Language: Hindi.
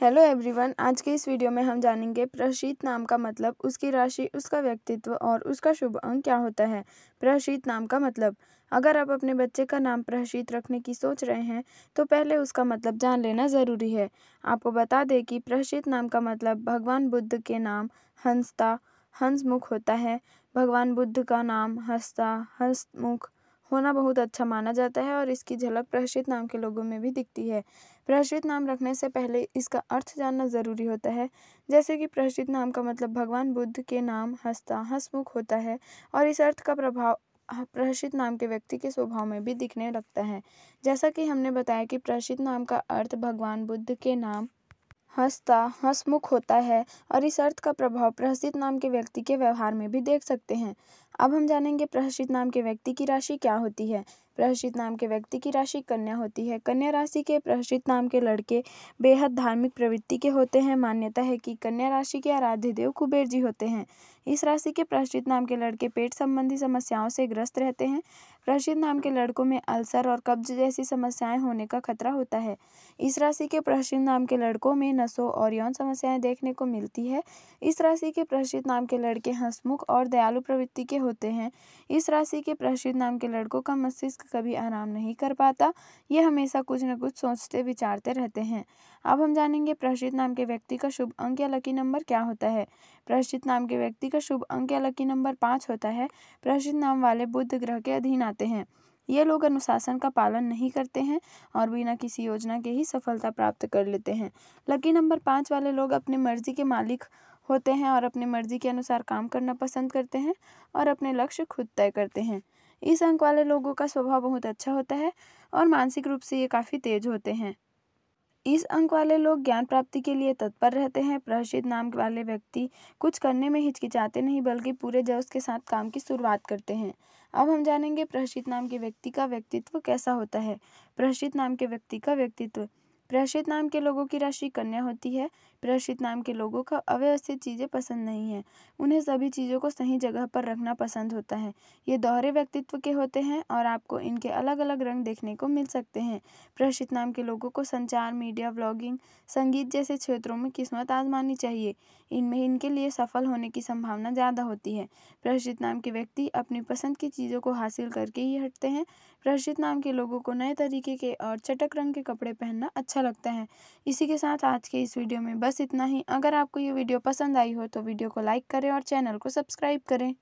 हेलो एवरीवन आज के इस वीडियो में हम जानेंगे प्रशीत नाम का मतलब उसकी राशि उसका व्यक्तित्व और उसका शुभ अंक क्या होता है प्रशीत नाम का मतलब अगर आप अपने बच्चे का नाम प्रशीत रखने की सोच रहे हैं तो पहले उसका मतलब जान लेना ज़रूरी है आपको बता दें कि प्रशीत नाम का मतलब भगवान बुद्ध के नाम हंसता हंसमुख होता है भगवान बुद्ध का नाम हंसता हंसमुख होना बहुत अच्छा माना जाता है और इसकी झलक प्रहर्षित नाम के लोगों में भी दिखती है प्रहर्षित नाम रखने से पहले इसका अर्थ जानना जरूरी होता है जैसे कि प्रहर्षित नाम का मतलब भगवान बुद्ध के नाम हंसता हंसमुख होता है और इस अर्थ का प्रभाव प्रहर्षित नाम के व्यक्ति के स्वभाव में भी दिखने लगता है जैसा कि हमने बताया कि प्रहर्षित नाम का अर्थ भगवान बुद्ध के नाम हंसता हंसमुख होता है और इस अर्थ का प्रभाव प्रहसित नाम के व्यक्ति के व्यवहार में भी देख सकते हैं अब हम जानेंगे प्रहसित नाम के व्यक्ति की राशि क्या होती है प्रहसित नाम के व्यक्ति की राशि कन्या होती है कन्या राशि के प्रहसित नाम के लड़के बेहद धार्मिक प्रवृत्ति के होते हैं मान्यता है कि कन्या राशि के आराध्य देव कुबेर जी होते हैं इस राशि के प्रहसित नाम के लड़के पेट संबंधी समस्याओं से ग्रस्त रहते हैं वृश्चिक नाम के लड़कों में अल्सर और कब्ज जैसी समस्याएं होने का खतरा होता है इस राशि के वृश्चिक नाम के लड़कों में नसों और यौन समस्याएं देखने को मिलती है इस राशि के वृश्चिक नाम के लड़के हंसमुख और दयालु प्रवृत्ति के होते हैं इस राशि के वृश्चिक नाम के लड़कों का मस्तिष्क कभी आराम नहीं कर पाता ये हमेशा कुछ न कुछ सोचते विचारते रहते हैं अब हम जानेंगे प्रश्चित नाम के व्यक्ति का शुभ अंक या लकी नंबर क्या होता है प्रश्चित नाम के व्यक्ति का शुभ अंक या लकी नंबर पाँच होता है प्रश्चित नाम वाले बुद्ध ग्रह के अधीन आते जाते हैं ये लोग अनुशासन का पालन नहीं करते हैं और बिना किसी योजना के ही सफलता प्राप्त कर लेते हैं लकी नंबर पाँच वाले लोग अपनी मर्जी के मालिक होते हैं और अपनी मर्जी के अनुसार काम करना पसंद करते हैं और अपने लक्ष्य खुद तय करते हैं इस अंक वाले लोगों का स्वभाव बहुत अच्छा होता है और मानसिक रूप से ये काफ़ी तेज होते हैं इस अंक वाले लोग ज्ञान प्राप्ति के लिए तत्पर रहते हैं प्रहर्षित नाम वाले व्यक्ति कुछ करने में हिचकिचाते नहीं बल्कि पूरे जोश के साथ काम की शुरुआत करते हैं अब हम जानेंगे प्रहर्षित नाम के व्यक्ति का व्यक्तित्व कैसा होता है प्रहर्षित नाम के व्यक्ति का व्यक्तित्व प्रेषित नाम के लोगों की राशि कन्या होती है प्रेषित नाम के लोगों का अव्यवस्थित चीज़ें पसंद नहीं है उन्हें सभी चीज़ों को सही जगह पर रखना पसंद होता है ये दोहरे व्यक्तित्व के होते हैं और आपको इनके अलग अलग रंग देखने को मिल सकते हैं प्रेषित नाम के लोगों को संचार मीडिया ब्लॉगिंग संगीत जैसे क्षेत्रों में किस्मत आजमानी चाहिए इनमें इनके लिए सफल होने की संभावना ज़्यादा होती है प्रेषित नाम के व्यक्ति अपनी पसंद की चीज़ों को हासिल करके ही हटते हैं प्रेषित नाम के लोगों को नए तरीके के और चटक रंग के कपड़े पहनना अच्छा अच्छा लगता है इसी के साथ आज के इस वीडियो में बस इतना ही अगर आपको ये वीडियो पसंद आई हो तो वीडियो को लाइक करें और चैनल को सब्सक्राइब करें